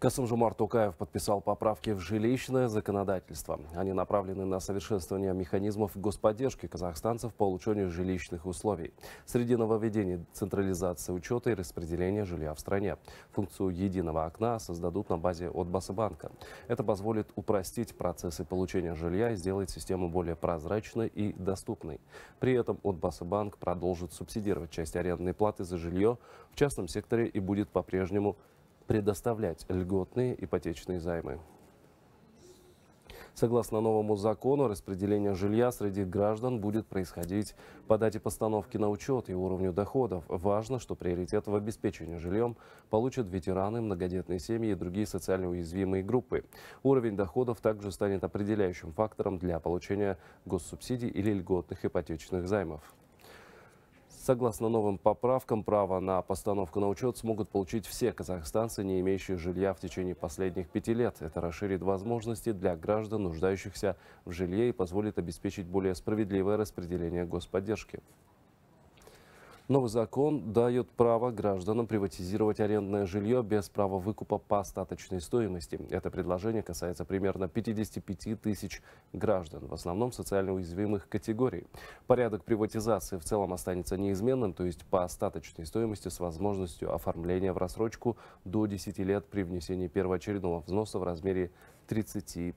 Касым-Жумар Тукаев подписал поправки в жилищное законодательство. Они направлены на совершенствование механизмов господдержки казахстанцев по улучшению жилищных условий. Среди нововведений централизация учета и распределения жилья в стране. Функцию единого окна создадут на базе Отбасбанка. Это позволит упростить процессы получения жилья и сделать систему более прозрачной и доступной. При этом Отбасбанк продолжит субсидировать часть арендной платы за жилье в частном секторе и будет по-прежнему предоставлять льготные ипотечные займы. Согласно новому закону, распределение жилья среди граждан будет происходить по дате постановки на учет и уровню доходов. Важно, что приоритет в обеспечении жильем получат ветераны, многодетные семьи и другие социально уязвимые группы. Уровень доходов также станет определяющим фактором для получения госсубсидий или льготных ипотечных займов. Согласно новым поправкам, право на постановку на учет смогут получить все казахстанцы, не имеющие жилья в течение последних пяти лет. Это расширит возможности для граждан, нуждающихся в жилье и позволит обеспечить более справедливое распределение господдержки. Новый закон дает право гражданам приватизировать арендное жилье без права выкупа по остаточной стоимости. Это предложение касается примерно 55 тысяч граждан, в основном социально уязвимых категорий. Порядок приватизации в целом останется неизменным, то есть по остаточной стоимости с возможностью оформления в рассрочку до 10 лет при внесении первоочередного взноса в размере 30%.